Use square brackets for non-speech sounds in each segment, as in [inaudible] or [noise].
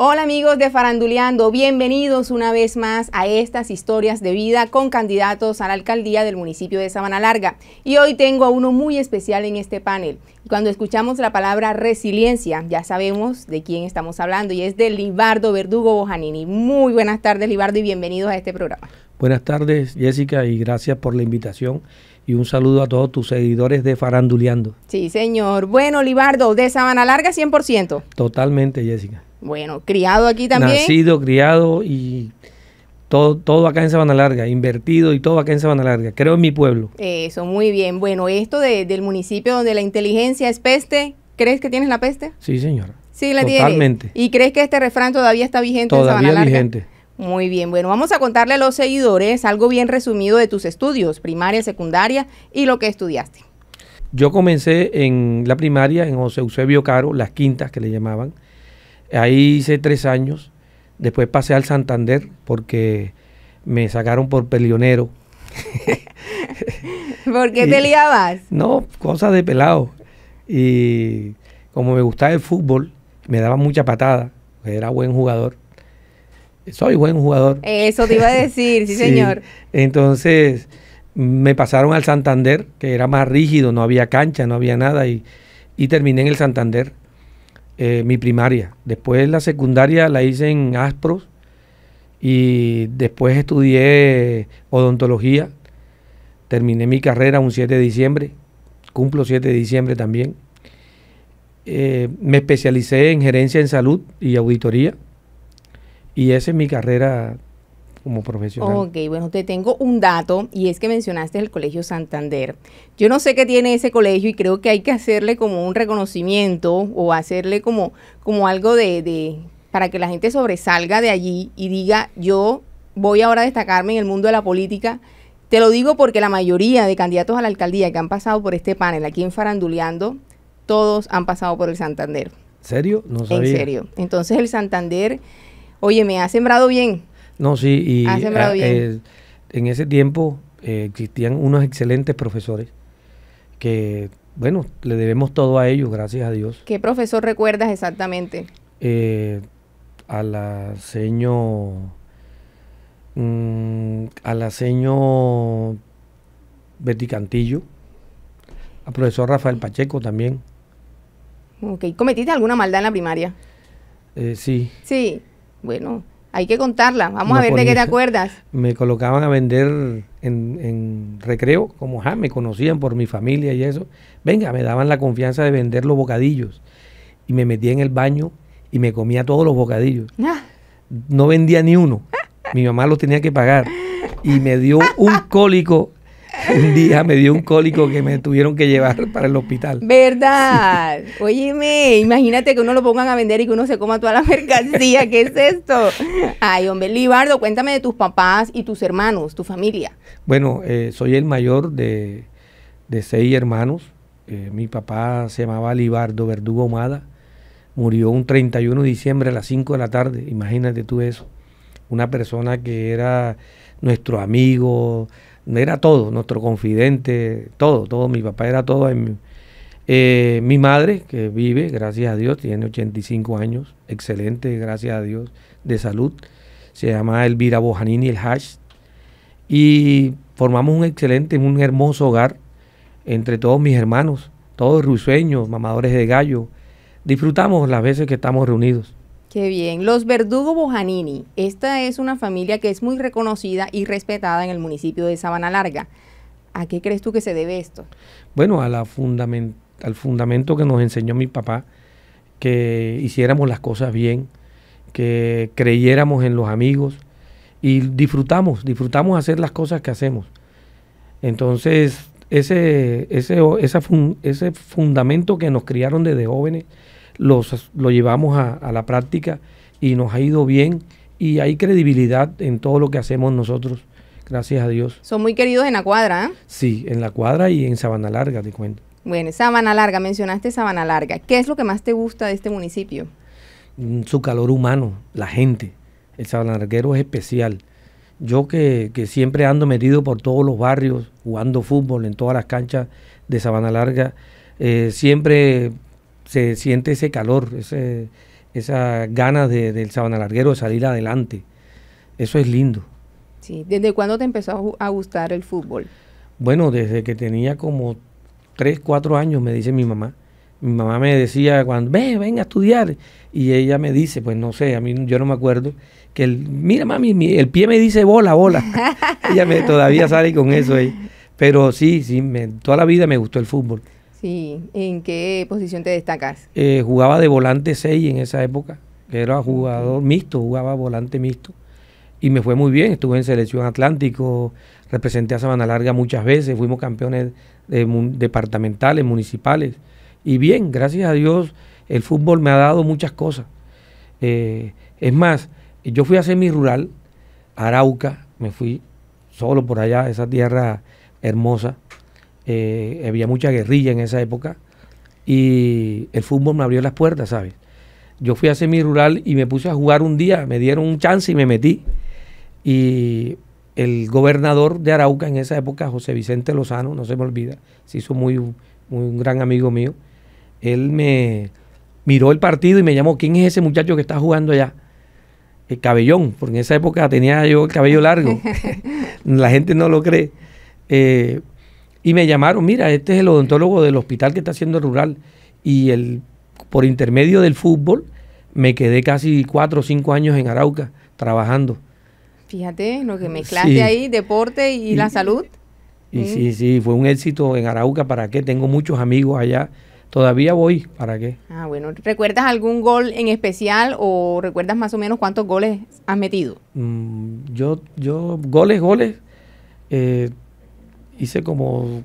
Hola amigos de Faranduleando, bienvenidos una vez más a estas historias de vida con candidatos a la alcaldía del municipio de Sabana Larga. Y hoy tengo a uno muy especial en este panel. Cuando escuchamos la palabra resiliencia, ya sabemos de quién estamos hablando y es de Libardo Verdugo Bojanini. Muy buenas tardes Libardo y bienvenidos a este programa. Buenas tardes Jessica y gracias por la invitación y un saludo a todos tus seguidores de Faranduleando. Sí señor, bueno Libardo, de Sabana Larga 100%. Totalmente Jessica. Bueno, criado aquí también. Nacido, criado y todo, todo acá en Sabana Larga, invertido y todo acá en Sabana Larga. Creo en mi pueblo. Eso, muy bien. Bueno, esto de, del municipio donde la inteligencia es peste, ¿crees que tienes la peste? Sí, señora. Sí, la Totalmente. ¿Y crees que este refrán todavía está vigente todavía en Sabana Larga? vigente. Muy bien, bueno, vamos a contarle a los seguidores algo bien resumido de tus estudios, primaria, secundaria y lo que estudiaste. Yo comencé en la primaria en José Eusebio Caro, las quintas que le llamaban Ahí hice tres años. Después pasé al Santander porque me sacaron por pelionero. [laughs] ¿Por qué te No, cosas de pelado. Y como me gustaba el fútbol, me daba mucha patada, era buen jugador. Soy buen jugador. Eso te iba a decir, [laughs] sí, señor. Entonces me pasaron al Santander, que era más rígido, no había cancha, no había nada, y terminé en el Santander. Eh, mi primaria. Después la secundaria la hice en Aspros y después estudié odontología. Terminé mi carrera un 7 de diciembre, cumplo 7 de diciembre también. Eh, me especialicé en gerencia en salud y auditoría y esa es mi carrera como profesional. Ok, bueno, te tengo un dato y es que mencionaste el Colegio Santander. Yo no sé qué tiene ese colegio y creo que hay que hacerle como un reconocimiento o hacerle como, como algo de, de para que la gente sobresalga de allí y diga, yo voy ahora a destacarme en el mundo de la política. Te lo digo porque la mayoría de candidatos a la alcaldía que han pasado por este panel aquí en Faranduleando, todos han pasado por el Santander. ¿Serio? No sabía. En serio. Entonces el Santander, oye, me ha sembrado bien. No, sí, y ah, ah, eh, en ese tiempo eh, existían unos excelentes profesores que, bueno, le debemos todo a ellos, gracias a Dios. ¿Qué profesor recuerdas exactamente? Eh, a la seño... Mm, a la seño Betty Cantillo, al profesor Rafael Pacheco también. Ok, ¿cometiste alguna maldad en la primaria? Eh, sí. Sí, bueno, hay que contarla. Vamos a ver de qué te acuerdas. Me colocaban a vender en, recreo, como ja, me conocían por mi familia y eso. Venga, me daban la confianza de vender los bocadillos. Y me metía en el baño y me comía todos los bocadillos. Ah. No vendía ni uno. Mi mamá lo tenía que pagar. Y me dio un [laughs] cólico un día me dio un cólico que me tuvieron que llevar para el hospital. ¿Verdad? Óyeme, imagínate que uno lo pongan a vender y que uno se coma toda la [laughs] mercancía. ¿Qué es esto? Ay, hombre, Libardo, cuéntame de tus papás y tus hermanos, tu familia. Bueno, eh, soy el mayor de, seis hermanos. Eh, mi papá se llamaba Libardo Verdugo Mada. Murió un 31 de diciembre a las 5 de la tarde. Imagínate tú eso. Una persona que era nuestro amigo, era todo, nuestro confidente, todo, todo, mi papá era todo. Eh, mi madre, que vive, gracias a Dios, tiene 85 años, excelente, gracias a Dios, de salud, se llama Elvira Bojanini, el Hash, y formamos un excelente, un hermoso hogar entre todos mis hermanos, todos ruseños, mamadores de gallo, disfrutamos las veces que estamos reunidos. Qué bien. Los Verdugo Bojanini. Esta es una familia que es muy reconocida y respetada en el municipio de Sabana Larga. ¿A qué crees tú que se debe esto? Bueno, a la al fundamento que nos enseñó mi papá, que hiciéramos las cosas bien, que creyéramos en los amigos y disfrutamos, disfrutamos hacer las cosas que hacemos. Entonces, ese, ese, esa ese fundamento que nos criaron desde jóvenes los, lo llevamos a, la práctica y nos ha ido bien y hay credibilidad en todo lo que hacemos nosotros gracias a Dios. Son muy queridos en la cuadra, ¿eh? Sí, en la cuadra y en Sabana Larga, te cuento. Bueno, Sabana Larga, mencionaste Sabana Larga. ¿Qué es lo que más te gusta de este municipio? Mm, su calor humano, la gente. El Sabana Larguero es especial. Yo que, siempre ando metido por todos los barrios, jugando fútbol en todas las canchas de Sabana Larga, eh, siempre se siente ese calor, ese, esa ganas de, del sabana larguero de salir adelante. Eso es lindo. Sí, ¿desde cuándo te empezó a gustar el fútbol? Bueno, desde que tenía como 3, 4 años, me dice mi mamá. Mi mamá me decía, cuando, ve, ven a estudiar. Y ella me dice, pues no sé, a mí yo no me acuerdo, que el, mira mami, mi, el pie me dice bola, bola. [laughs] ella me, todavía sale con eso ahí. Pero sí, sí, me, toda la vida me gustó el fútbol. Sí, ¿en qué posición te destacas? Eh, jugaba de volante 6 en esa época, que era jugador mixto, jugaba volante mixto. Y me fue muy bien, estuve en Selección Atlántico, representé a Sabana Larga muchas veces, fuimos campeones de departamentales, municipales. Y bien, gracias a Dios, el fútbol me ha dado muchas cosas. Eh, es más, yo fui a semi-rural, Arauca, me fui solo por allá, esa tierra hermosa eh, había mucha guerrilla en esa época y el fútbol me abrió las puertas, ¿sabes? Yo fui a semi-rural y me puse a jugar un día, me dieron un chance y me metí. Y el gobernador de Arauca en esa época, José Vicente Lozano, no se me olvida, se hizo muy, un gran amigo mío, él me miró el partido y me llamó, ¿quién es ese muchacho que está jugando allá? El cabellón, porque en esa época tenía yo el cabello largo, [laughs] la gente no lo cree. Eh, y me llamaron, mira, este es el odontólogo del hospital que está haciendo rural. Y el, por intermedio del fútbol, me quedé casi cuatro o cinco años en Arauca trabajando. Fíjate lo que mezclaste ahí, deporte y, la salud. Y mm. sí, sí, fue un éxito en Arauca, ¿para qué? Tengo muchos amigos allá. Todavía voy, ¿para qué? Ah, bueno. ¿Recuerdas algún gol en especial o recuerdas más o menos cuántos goles has metido? Mm, yo, yo, goles, goles. Eh, hice como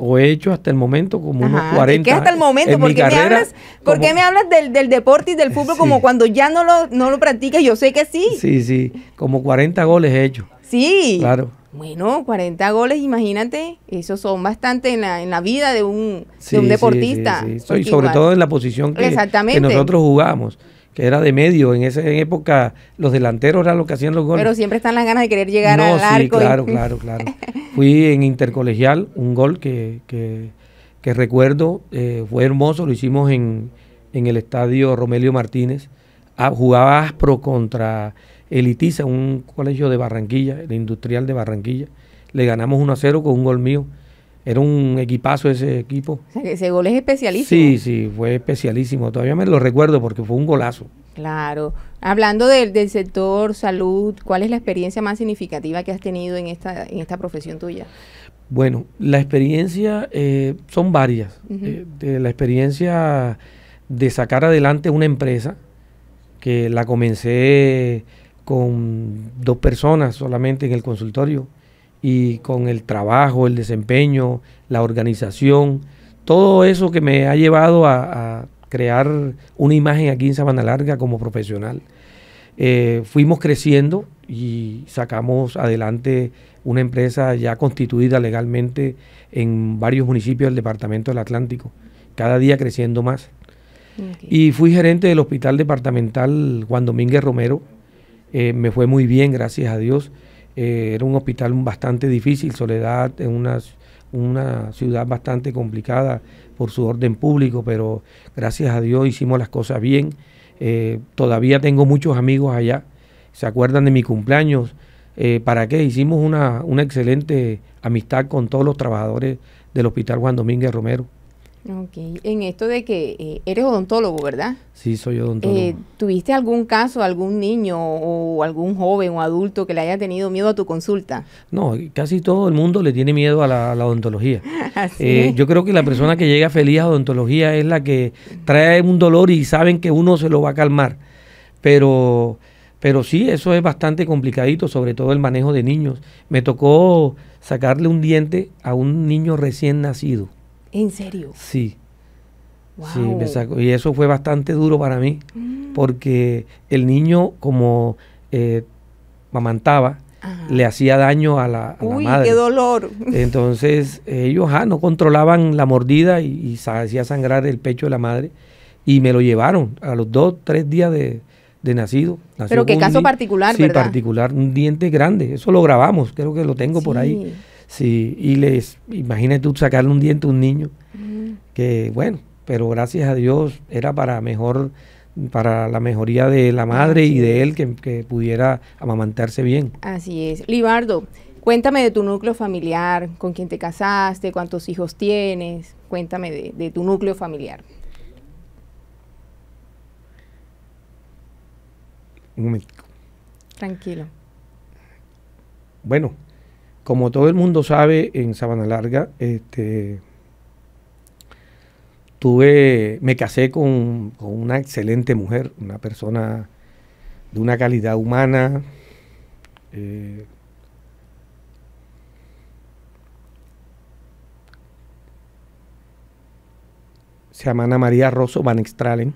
o he hecho hasta el momento como unos 40. ¿Qué hasta el momento? ¿Por qué, me hablas, me hablas del, del deporte y del fútbol [laughs] como cuando ya no lo, no lo practicas? Yo sé que sí. Sí, sí, como 40 goles he hecho. Sí. Claro. Bueno, 40 goles, imagínate, esos son bastante en la, en la vida de un, de un deportista. Sí, sobre todo en la posición que nosotros jugamos que era de medio. En esa época los delanteros eran los que hacían los goles. Pero siempre están las ganas de querer llegar no, al Claro, claro, claro. Fui en intercolegial, un gol que, recuerdo, eh, fue hermoso, lo hicimos en, en el estadio Romelio Martínez. Ah, jugaba Aspro contra Elitiza, un colegio de Barranquilla, el industrial de Barranquilla. Le ganamos 1 a 0 con un gol mío. Era un equipazo ese equipo. ese gol es especialísimo. Sí, sí, fue especialísimo. Todavía me lo recuerdo porque fue un golazo. Claro. Hablando del sector salud, ¿cuál es la experiencia más significativa que has tenido en esta, en esta profesión tuya? Bueno, la experiencia eh, son varias. Eh, la experiencia de sacar adelante una empresa, que la comencé con dos personas solamente en el consultorio, y con el trabajo, el desempeño, la organización, todo eso que me ha llevado a, crear una imagen aquí en Sabana Larga como profesional. Eh, fuimos creciendo y sacamos adelante una empresa ya constituida legalmente en varios municipios del Departamento del Atlántico, cada día creciendo más. Y fui gerente del Hospital Departamental Juan Domínguez Romero. Eh, me fue muy bien, gracias a Dios. Eh, era un hospital bastante difícil, Soledad es una, una ciudad bastante complicada por su orden público, pero gracias a Dios hicimos las cosas bien. Eh, todavía tengo muchos amigos allá, se acuerdan de mi cumpleaños, eh, ¿para qué? Hicimos una, una excelente amistad con todos los trabajadores del Hospital Juan Domínguez Romero. Ok, en esto de que eh, eres odontólogo, ¿verdad? Sí, soy odontólogo. Eh, ¿Tuviste algún caso, algún niño o algún joven o adulto que le haya tenido miedo a tu consulta? No, casi todo el mundo le tiene miedo a la, odontología. [laughs] Ah, eh, yo creo que la persona que llega feliz a odontología es la que trae un dolor y saben que uno se lo va a calmar. Pero, pero sí, eso es bastante complicadito, sobre todo el manejo de niños. Me tocó sacarle un diente a un niño recién nacido ¿En serio? Sí. Sí, Y eso fue bastante duro para mí, mm. porque el niño, como eh, mamantaba, le hacía daño a la, madre. Uy, madre. qué dolor! Entonces, ellos ah, no controlaban la mordida y, se hacía sangrar el pecho de la madre. Y me lo llevaron a los dos, tres días de, nacido. Pero qué caso particular, sí, particular, un diente grande. Eso lo grabamos, creo que lo tengo por ahí. Sí, y les, imagínate tú sacarle un diente a un niño, mm. que bueno, pero gracias a Dios era para mejor, para la mejoría de la madre y de él que, pudiera amamantarse bien. Así es. Libardo, cuéntame de tu núcleo familiar, con quién te casaste, cuántos hijos tienes, cuéntame de, de tu núcleo familiar. Un momento. Tranquilo. Bueno, como todo el mundo sabe, en Sabana Larga, este, tuve, me casé con, una excelente mujer, una persona de una calidad humana. Eh, se llama Ana María Rosso Van Extralen.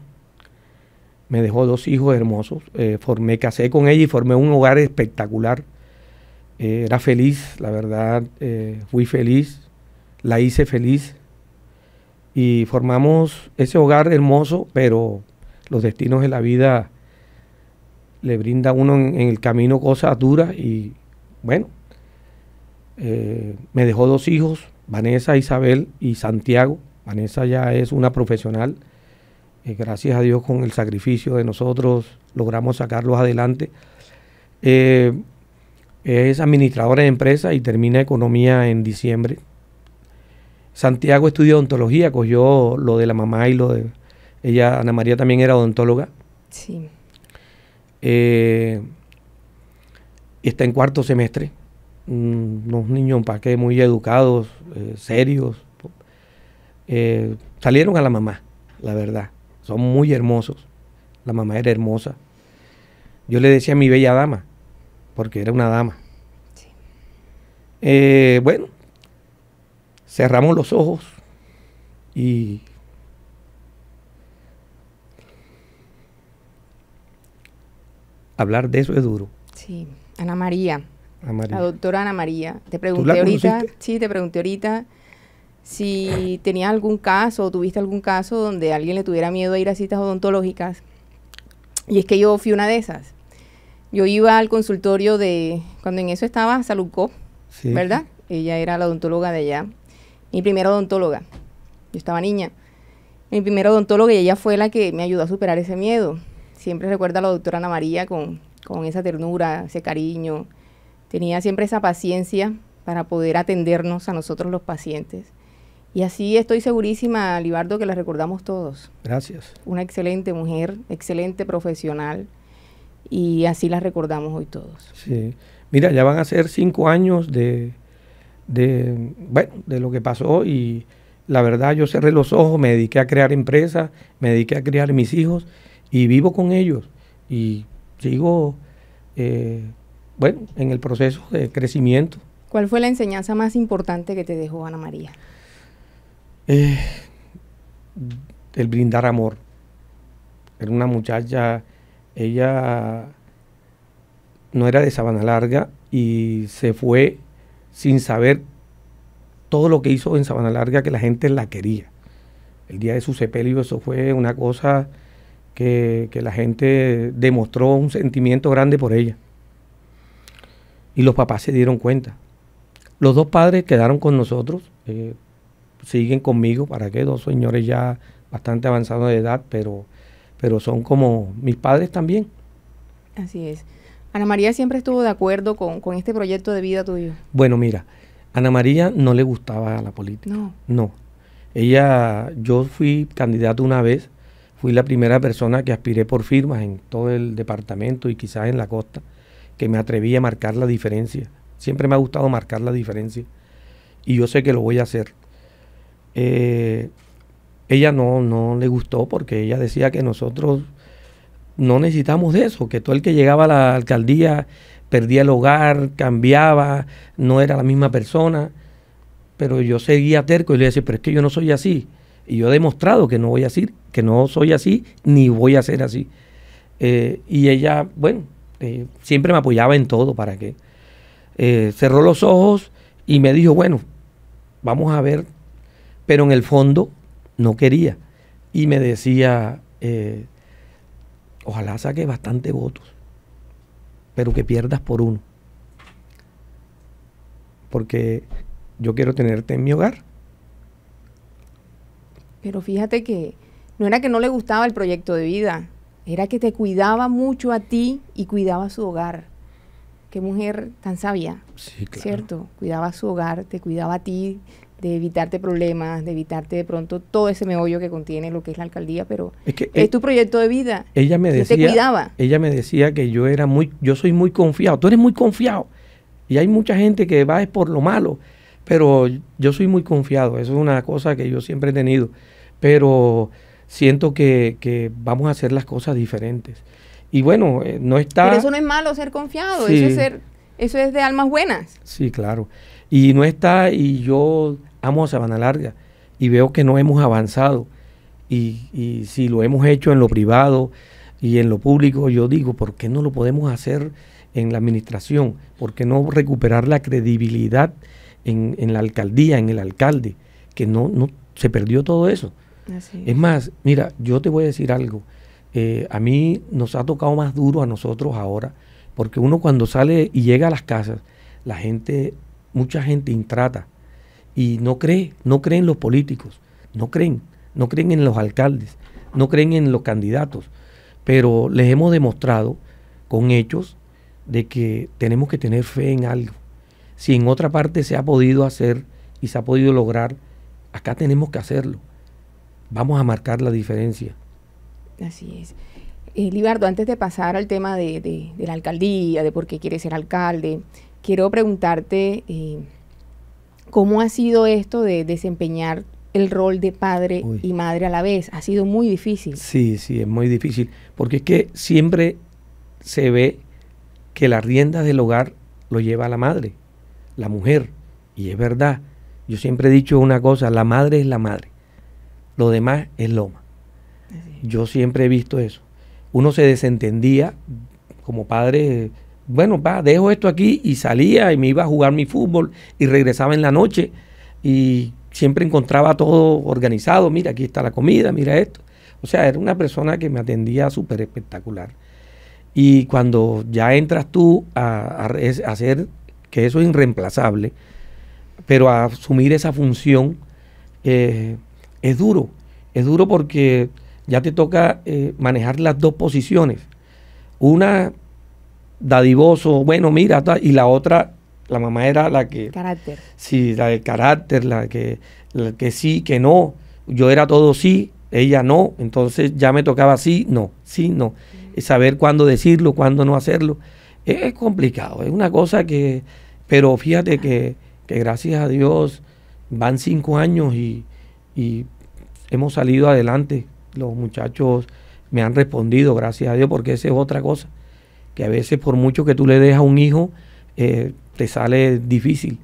Me dejó dos hijos hermosos. Eh, me casé con ella y formé un hogar espectacular. Eh, era feliz, la verdad, eh, fui feliz, la hice feliz y formamos ese hogar hermoso, pero los destinos de la vida le brinda a uno en, el camino cosas duras y bueno, eh, me dejó dos hijos, Vanessa, Isabel y Santiago. Vanessa ya es una profesional. gracias a Dios con el sacrificio de nosotros logramos sacarlos adelante es administradora de empresa y termina economía en diciembre. Santiago estudió odontología, cogió lo de la mamá y lo de... Ella, Ana María, también era odontóloga. Sí. Eh, está en cuarto semestre. Mm, unos niños para paquete muy educados, eh, serios. Eh, salieron a la mamá, la verdad. Son muy hermosos. La mamá era hermosa. Yo le decía a mi bella dama, porque era una dama. Eh, bueno, cerramos los ojos y hablar de eso es duro. Sí, Ana María. La doctora Ana María. Te pregunté ahorita, sí, te pregunté ahorita si tenía algún caso o tuviste algún caso donde alguien le tuviera miedo a ir a citas odontológicas. Y es que yo fui una de esas. Yo iba al consultorio de, cuando en eso estaba Saludco, ¿verdad? Ella era la odontóloga de allá, mi primera odontóloga. Yo estaba niña. Mi primera odontóloga y ella fue la que me ayudó a superar ese miedo. Siempre recuerdo a la doctora Ana María con, con esa ternura, ese cariño. Tenía siempre esa paciencia para poder atendernos a nosotros los pacientes. Y así estoy segurísima, Libardo, que la recordamos todos. Gracias. Una excelente mujer, excelente profesional y así las recordamos hoy todos. Sí, mira, ya van a ser cinco años de, de, bueno, de lo que pasó y la verdad yo cerré los ojos, me dediqué a crear empresas, me dediqué a criar mis hijos y vivo con ellos y sigo, eh, bueno, en el proceso de crecimiento. ¿Cuál fue la enseñanza más importante que te dejó Ana María? Eh, el brindar amor. Era una muchacha ella no era de Sabana Larga y se fue sin saber todo lo que hizo en Sabana Larga que la gente la quería. El día de su sepelio eso fue una cosa que, la gente demostró un sentimiento grande por ella. Y los papás se dieron cuenta. Los dos padres quedaron con nosotros, eh, siguen conmigo, ¿para qué? Dos señores ya bastante avanzados de edad, pero pero son como mis padres también. Así es. Ana María siempre estuvo de acuerdo con, este proyecto de vida tuyo. Bueno, mira, Ana María no le gustaba la política. No. No. Ella, yo fui candidato una vez, fui la primera persona que aspiré por firmas en todo el departamento y quizás en la costa, que me atreví a marcar la diferencia. Siempre me ha gustado marcar la diferencia y yo sé que lo voy a hacer. Eh, ella no, no le gustó porque ella decía que nosotros no necesitamos de eso, que todo el que llegaba a la alcaldía perdía el hogar, cambiaba, no era la misma persona. Pero yo seguía terco y le decía, pero es que yo no soy así. Y yo he demostrado que no voy a ser, que no soy así, ni voy a ser así. Eh, y ella, bueno, eh, siempre me apoyaba en todo, ¿para qué? Eh, cerró los ojos y me dijo, bueno, vamos a ver, pero en el fondo no quería. Y me decía, eh, ojalá saque bastante votos, pero que pierdas por uno. Porque yo quiero tenerte en mi hogar. Pero fíjate que no era que no le gustaba el proyecto de vida, era que te cuidaba mucho a ti y cuidaba su hogar. Qué mujer tan sabia, sí, ¿cierto? Cuidaba su hogar, te cuidaba a ti, de evitarte problemas, de evitarte de pronto todo ese meollo que contiene lo que es la alcaldía, pero es, e tu proyecto de vida. Ella me decía, cuidaba. Ella me decía que yo era muy, yo soy muy confiado, tú eres muy confiado. Y hay mucha gente que va es por lo malo, pero yo soy muy confiado, eso es una cosa que yo siempre he tenido, pero siento que, vamos a hacer las cosas diferentes. Y bueno, eh, no está... Pero eso no es malo ser confiado, eso es ser eso es de almas buenas. Sí, claro. Y no está, y yo amo a Sabana Larga y veo que no hemos avanzado. Y, si lo hemos hecho en lo privado y en lo público, yo digo, ¿por qué no lo podemos hacer en la administración? ¿Por qué no recuperar la credibilidad en, la alcaldía, en el alcalde? Que no, no se perdió todo eso. es. más, mira, yo te voy a decir algo. Eh, a mí nos ha tocado más duro a nosotros ahora, porque uno cuando sale y llega a las casas, la gente, mucha gente intrata, y no cree, no creen los políticos, no creen, no creen en los alcaldes, no creen en los candidatos, pero les hemos demostrado con hechos de que tenemos que tener fe en algo. Si en otra parte se ha podido hacer y se ha podido lograr, acá tenemos que hacerlo. Vamos a marcar la diferencia. Así es. Eh, antes de pasar al tema de, la alcaldía, de por qué quiere ser alcalde, quiero preguntarte... Eh, ¿Cómo ha sido esto de desempeñar el rol de padre y madre a la vez? Ha sido muy difícil. Sí, sí, es muy difícil, porque es que siempre se ve que las riendas del hogar lo lleva la madre, la mujer, y es verdad. Yo siempre he dicho una cosa, la madre es la madre, lo demás es loma. Yo siempre he visto eso. Uno se desentendía como padre bueno, va, dejo esto aquí y salía y me iba a jugar mi fútbol y regresaba en la noche y siempre encontraba todo organizado, mira, aquí está la comida, mira esto. O sea, era una persona que me atendía súper espectacular. Y cuando ya entras tú a, hacer, que eso es irreemplazable, pero a asumir esa función, eh, es duro. Es duro porque ya te toca eh, manejar las dos posiciones. Una dadivoso, bueno, mira, y la otra, la mamá era la que... Carácter. Sí, la del carácter, la que, que sí, que no. Yo era todo sí, ella no, entonces ya me tocaba sí, no, sí, no. Mm. Saber cuándo decirlo, cuándo no hacerlo. Es, complicado, es una cosa que... Pero fíjate que, gracias a Dios van cinco años y hemos salido adelante. Los muchachos me han respondido, gracias a Dios, porque esa es otra cosa que a veces por mucho que tú le dejas a un hijo, eh, te sale difícil.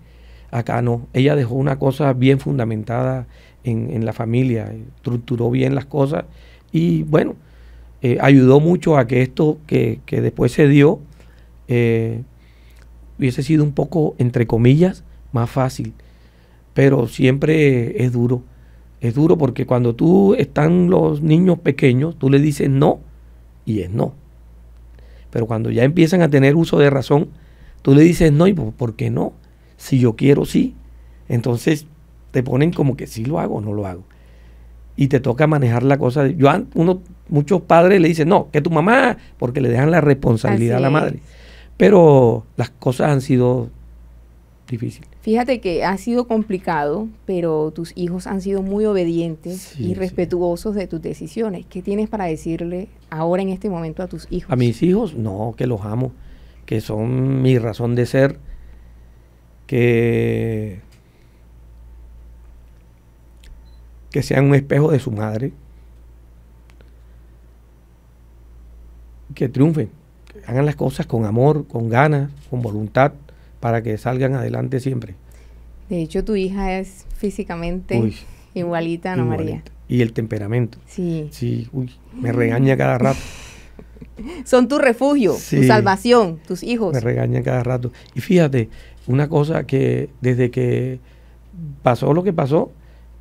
Acá no, ella dejó una cosa bien fundamentada en, la familia, estructuró bien las cosas y bueno, eh, ayudó mucho a que esto que, después se dio eh, hubiese sido un poco, entre comillas, más fácil. Pero siempre es duro. Es duro porque cuando tú están los niños pequeños, tú le dices no y es no. Pero cuando ya empiezan a tener uso de razón, tú le dices no y ¿por qué no? Si yo quiero sí, entonces te ponen como que sí lo hago o no lo hago. Y te toca manejar la cosa. Yo, uno, muchos padres le dicen, no, que tu mamá, porque le dejan la responsabilidad a la madre. Pero las cosas han sido difíciles. Fíjate que ha sido complicado, pero tus hijos han sido muy obedientes y respetuosos de tus decisiones. ¿Qué tienes para decirle ahora en este momento a tus hijos? A mis hijos, no, que los amo, que son mi razón de ser, que, que sean un espejo de su madre, que triunfen, que hagan las cosas con amor, con ganas, con voluntad para que salgan adelante siempre. De hecho, tu hija es físicamente igualita a Ana María. Y el temperamento. Sí. Sí, uy, me regaña cada rato. [laughs] Son tu refugio, tu salvación, tus hijos. Me regaña cada rato. Y fíjate, una cosa que desde que pasó lo que pasó,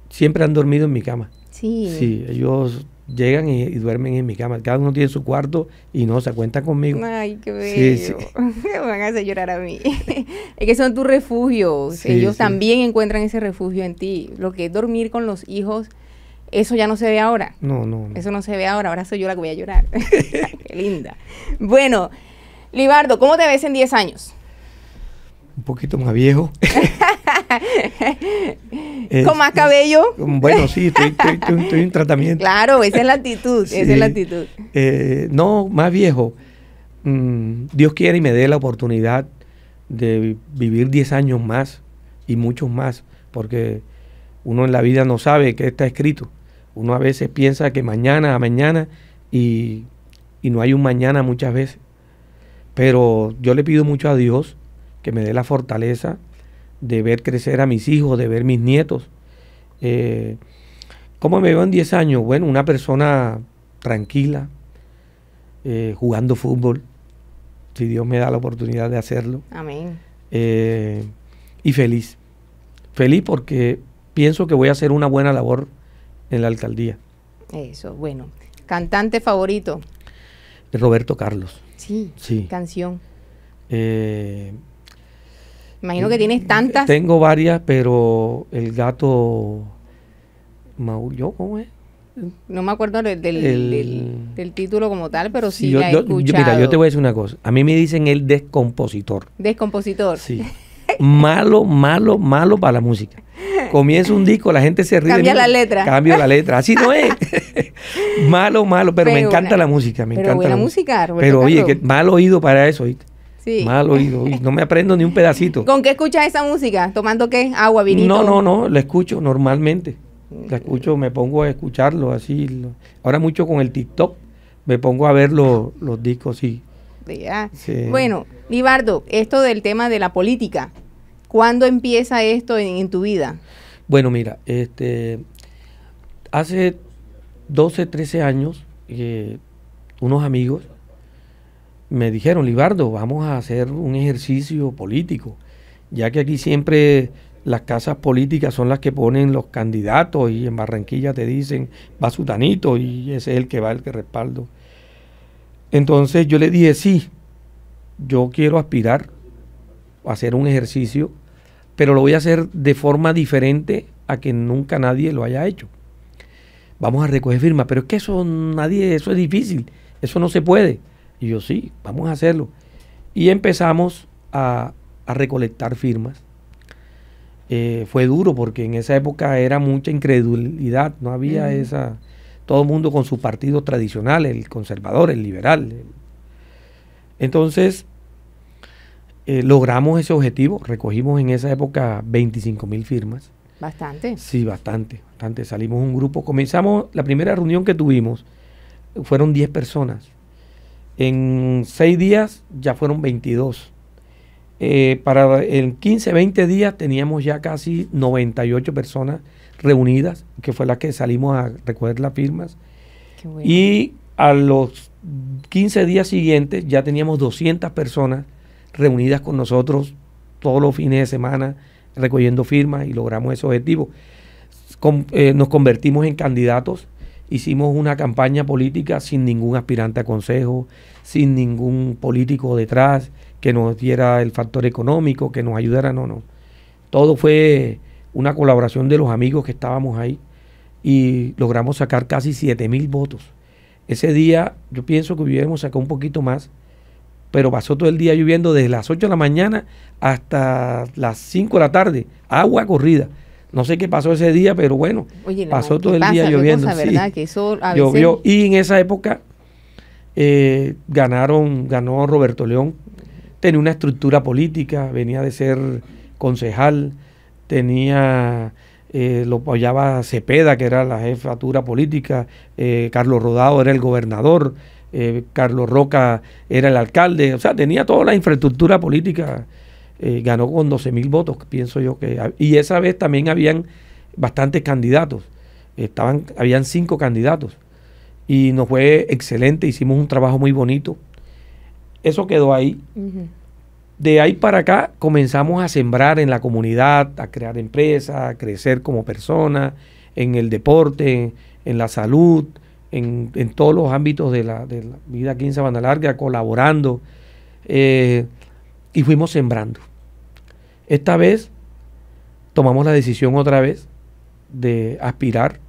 siempre han dormido en mi cama. Sí. Sí, ellos llegan y, duermen en mi cama. Cada uno tiene su cuarto y no se cuenta conmigo. Ay, qué bello. [laughs] Me van a hacer llorar a mí. [laughs] es que son tus refugios. Ellos también encuentran ese refugio en ti. Lo que es dormir con los hijos, eso ya no se ve ahora. No, no. Eso no se ve ahora. Ahora soy yo la que voy a llorar. [laughs] qué linda. Bueno, Libardo, ¿cómo te ves en 10 años? un poquito más viejo. [laughs] Este, ¿Con más cabello? Bueno, sí, estoy, en tratamiento. Claro, esa es la actitud, esa es la actitud. Eh, no, más viejo. Mm, Dios quiere y me dé la oportunidad de vivir 10 años más y muchos más, porque uno en la vida no sabe qué está escrito. Uno a veces piensa que mañana a mañana y, y no hay un mañana muchas veces. Pero yo le pido mucho a Dios que me dé la fortaleza de ver crecer a mis hijos, de ver mis nietos. Eh, ¿Cómo me veo en 10 años? Bueno, una persona tranquila, eh, jugando fútbol, si Dios me da la oportunidad de hacerlo. Amén. Eh, y feliz. Feliz porque pienso que voy a hacer una buena labor en la alcaldía. Eso, bueno. ¿Cantante favorito? Roberto Carlos. Sí. sí. Canción. Eh, Imagino que tienes tantas. Tengo varias, pero el gato. ¿Yo cómo es? No me acuerdo del, título como tal, pero sí, Mira, yo te voy a decir una cosa. A mí me dicen el descompositor. Descompositor. Sí. [laughs] malo, malo, malo para la música. Comienza un disco, la gente se ríe. Cambia la letra. Cambio la letra. Así no es. [laughs] malo, malo, pero, me encanta la música. Me pero encanta la música. pero oye, mal oído para eso. ¿viste? Mal oído, no me aprendo ni un pedacito. ¿Con qué escuchas esa música? ¿Tomando qué? ¿Agua, vinito? No, no, no, la escucho normalmente. La escucho, me pongo a escucharlo así. Ahora mucho con el TikTok, me pongo a ver los discos, sí. sí. Bueno, Libardo, esto del tema de la política, ¿cuándo empieza esto en, tu vida? Bueno, mira, este, hace 12, 13 años, eh, unos amigos me dijeron, Libardo, vamos a hacer un ejercicio político, ya que aquí siempre las casas políticas son las que ponen los candidatos y en Barranquilla te dicen, va Sutanito y ese es el que va, el que respaldo. Entonces yo le dije, sí, yo quiero aspirar a hacer un ejercicio, pero lo voy a hacer de forma diferente a que nunca nadie lo haya hecho. Vamos a recoger firmas, pero es que eso nadie, eso es difícil, eso no se puede. Y yo sí, vamos a hacerlo. Y empezamos a, recolectar firmas. Eh, fue duro porque en esa época era mucha incredulidad, no había esa... Todo el mundo con su partido tradicional, el conservador, el liberal. Entonces, eh, logramos ese objetivo, recogimos en esa época 25 mil firmas. Bastante. Sí, bastante, bastante. Salimos un grupo, comenzamos, la primera reunión que tuvimos fueron 10 personas. En seis días ya fueron 22. Eh, para en 15, 20 días teníamos ya casi 98 personas reunidas, que fue la que salimos a recoger las firmas. Y a los 15 días siguientes ya teníamos 200 personas reunidas con nosotros todos los fines de semana recogiendo firmas y logramos ese objetivo. Eh, nos convertimos en candidatos hicimos una campaña política sin ningún aspirante a consejo, sin ningún político detrás que nos diera el factor económico, que nos ayudara, no, no. Todo fue una colaboración de los amigos que estábamos ahí y logramos sacar casi 7 mil votos. Ese día yo pienso que hubiéramos sacado un poquito más, pero pasó todo el día lloviendo desde las 8 de la mañana hasta las 5 de la tarde, agua corrida. No sé qué pasó ese día, pero bueno, pasó todo el día lloviendo. Llovió y en esa época eh, ganaron, ganó Roberto León. Tenía una estructura política, venía de ser concejal, tenía eh, lo apoyaba Cepeda, que era la jefatura política, eh, Carlos Rodado era el gobernador, Carlos Roca era el alcalde, o sea, tenía toda la infraestructura política eh, ganó con 12 mil votos, pienso yo que. Ah, y esa vez también habían bastantes candidatos. Estaban, habían cinco candidatos. Y nos fue excelente, hicimos un trabajo muy bonito. Eso quedó ahí. De ahí para acá comenzamos a sembrar en la comunidad, a crear empresas, a crecer como persona en el deporte, en, la salud, en, todos los ámbitos de la, vida aquí en Sabana Larga, colaborando. Eh, y fuimos sembrando. Esta vez tomamos la decisión otra vez de aspirar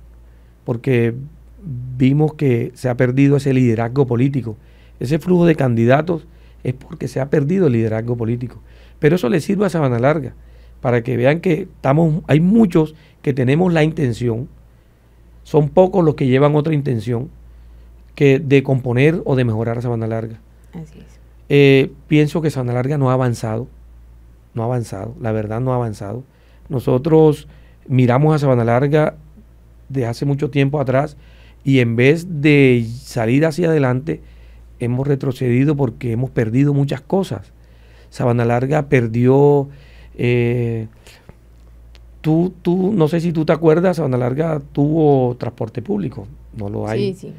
porque vimos que se ha perdido ese liderazgo político. Ese flujo de candidatos es porque se ha perdido el liderazgo político. Pero eso le sirve a Sabana Larga para que vean que estamos, hay muchos que tenemos la intención, son pocos los que llevan otra intención que de componer o de mejorar a Sabana Larga. Así es. Eh, pienso que Sabana Larga no ha avanzado, no ha avanzado, la verdad no ha avanzado. Nosotros miramos a Sabana Larga de hace mucho tiempo atrás y en vez de salir hacia adelante, hemos retrocedido porque hemos perdido muchas cosas. Sabana Larga perdió... Eh, tú, tú, no sé si tú te acuerdas, Sabana Larga tuvo transporte público, no lo hay. Sí,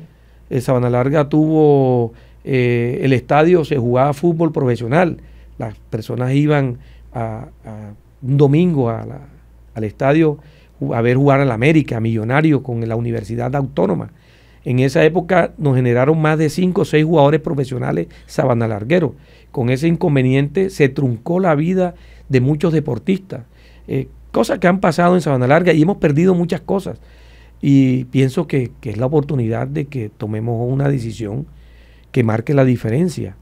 eh, Sabana Larga tuvo eh, el estadio se jugaba fútbol profesional. Las personas iban a, un domingo al estadio a ver jugar al América, millonario, con la Universidad Autónoma. En esa época nos generaron más de 5 o 6 jugadores profesionales sabanalargueros. Con ese inconveniente se truncó la vida de muchos deportistas. Eh, cosas que han pasado en Sabana Larga y hemos perdido muchas cosas. Y pienso que, que es la oportunidad de que tomemos una decisión que marque la diferencia.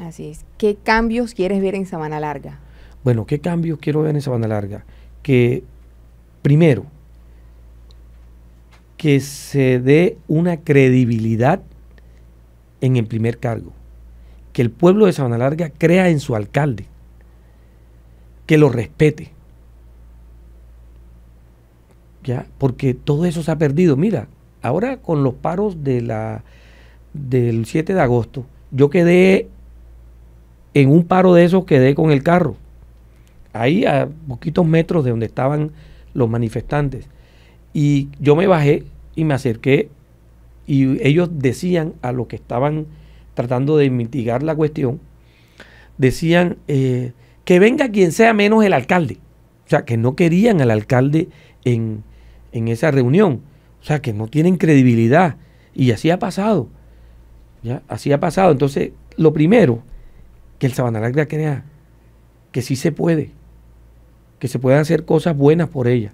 Así es. ¿Qué cambios quieres ver en Sabana Larga? Bueno, ¿qué cambios quiero ver en Sabana Larga? Que primero, que se dé una credibilidad en el primer cargo, que el pueblo de Sabana Larga crea en su alcalde, que lo respete. ¿Ya? Porque todo eso se ha perdido. Mira, ahora con los paros de la del 7 de agosto, yo quedé en un paro de esos, quedé con el carro, ahí a poquitos metros de donde estaban los manifestantes. Y yo me bajé y me acerqué y ellos decían a los que estaban tratando de mitigar la cuestión, decían eh, que venga quien sea menos el alcalde. O sea, que no querían al alcalde en, en esa reunión. O sea, que no tienen credibilidad. Y así ha pasado. Así ha pasado. Entonces, lo primero, que el Sabana crea que sí se puede, que se pueden hacer cosas buenas por ella.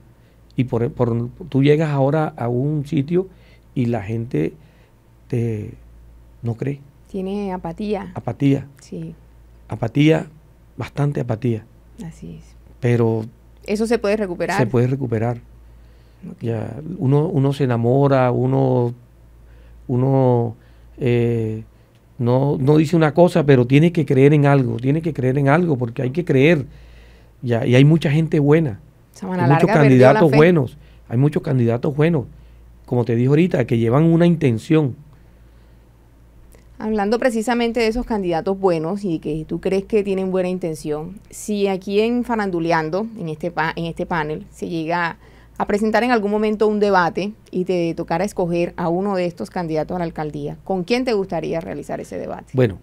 Y por, por, tú llegas ahora a un sitio y la gente te no cree. Tiene apatía. Apatía. Sí. Apatía, bastante apatía. Así es. Pero... Eso se puede recuperar. Se puede recuperar. Ya, uno, uno se enamora, uno, uno eh, no, no, dice una cosa, pero tiene que creer en algo, tiene que creer en algo, porque hay que creer. Ya, y hay mucha gente buena, hay muchos candidatos buenos, hay muchos candidatos buenos, como te dije ahorita, que llevan una intención. Hablando precisamente de esos candidatos buenos y que tú crees que tienen buena intención, si aquí en Faranduleando, en este, en este panel, se llega a presentar en algún momento un debate y te tocará escoger a uno de estos candidatos a la alcaldía, ¿con quién te gustaría realizar ese debate? Bueno,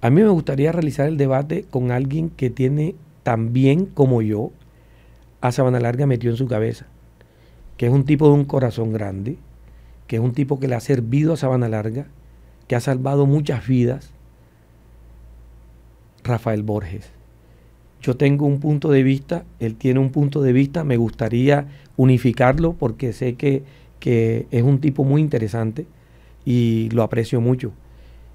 a mí me gustaría realizar el debate con alguien que tiene tan bien como yo a Sabana Larga metió en su cabeza, que es un tipo de un corazón grande, que es un tipo que le ha servido a Sabana Larga, que ha salvado muchas vidas, Rafael Borges yo tengo un punto de vista, él tiene un punto de vista, me gustaría unificarlo porque sé que, es un tipo muy interesante y lo aprecio mucho.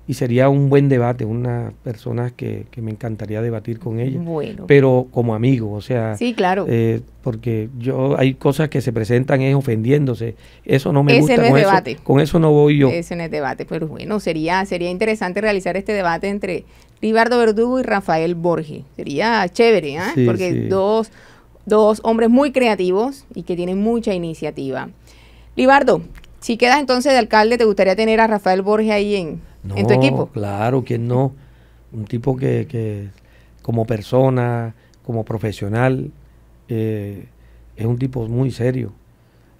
Y sería un buen debate, unas personas que, me encantaría debatir con ella. Bueno. Pero como amigo, o sea. Sí, claro. Eh, porque yo hay cosas que se presentan es ofendiéndose. Eso no me Ese gusta. No es debate. con eso no voy yo. Ese no es debate. Pero bueno, sería, sería interesante realizar este debate entre Libardo Verdugo y Rafael Borges. Sería chévere, ¿ah? porque Dos, hombres muy creativos y que tienen mucha iniciativa. Libardo, si quedas entonces de alcalde, ¿te gustaría tener a Rafael Borges ahí en, tu equipo? Claro, que no? Un tipo que, como persona, como profesional, eh, es un tipo muy serio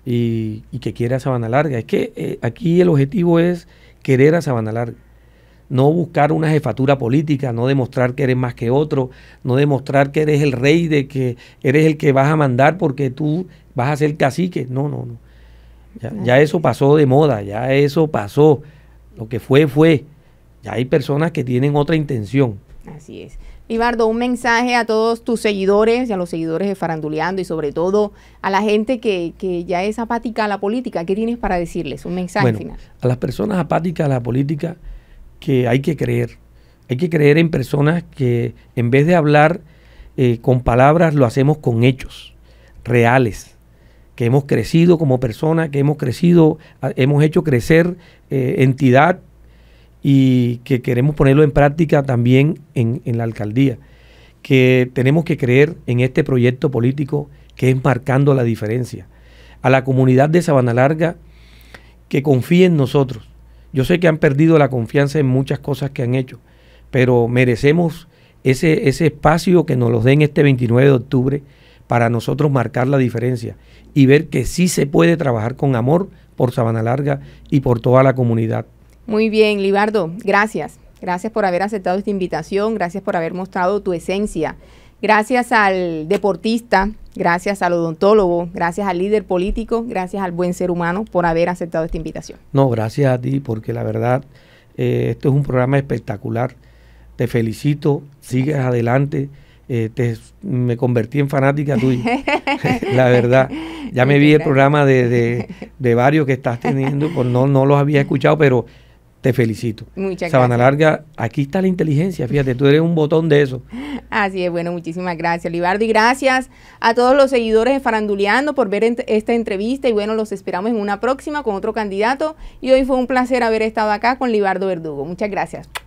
y, que quiere a Sabana Larga. Es que eh, aquí el objetivo es querer a Sabana Larga no buscar una jefatura política, no demostrar que eres más que otro, no demostrar que eres el rey, de que eres el que vas a mandar porque tú vas a ser cacique. No, no, no. Ya, eso pasó de moda, ya eso pasó. Lo que fue, fue. Ya hay personas que tienen otra intención. Así es. Ibardo, un mensaje a todos tus seguidores y a los seguidores de Faranduleando y sobre todo a la gente que, ya es apática a la política. ¿Qué tienes para decirles? Un mensaje bueno, final. A las personas apáticas a la política, que hay que creer. Hay que creer en personas que en vez de hablar eh, con palabras, lo hacemos con hechos reales. Que hemos crecido como personas, que hemos crecido, ah, hemos hecho crecer eh, entidad y que queremos ponerlo en práctica también en, en la alcaldía. Que tenemos que creer en este proyecto político que es marcando la diferencia. A la comunidad de Sabana Larga que confíe en nosotros yo sé que han perdido la confianza en muchas cosas que han hecho, pero merecemos ese, ese espacio que nos los den este 29 de octubre para nosotros marcar la diferencia y ver que sí se puede trabajar con amor por Sabana Larga y por toda la comunidad. Muy bien, Libardo, gracias. Gracias por haber aceptado esta invitación, gracias por haber mostrado tu esencia gracias al deportista, gracias al odontólogo, gracias al líder político, gracias al buen ser humano por haber aceptado esta invitación. No, gracias a ti, porque la verdad, eh, esto es un programa espectacular. Te felicito, sigues adelante. Eh, te, me convertí en fanática tuya, [laughs] [laughs] la verdad. Ya me vi el programa de, de, varios que estás teniendo, pues no, no los había escuchado, pero te felicito. Muchas Sabana Larga, aquí está la inteligencia, fíjate, tú eres un botón de eso. Así es, bueno, muchísimas gracias, Libardo. Y gracias a todos los seguidores de Faranduleando por ver esta entrevista. Y bueno, los esperamos en una próxima con otro candidato. Y hoy fue un placer haber estado acá con Libardo Verdugo. Muchas gracias.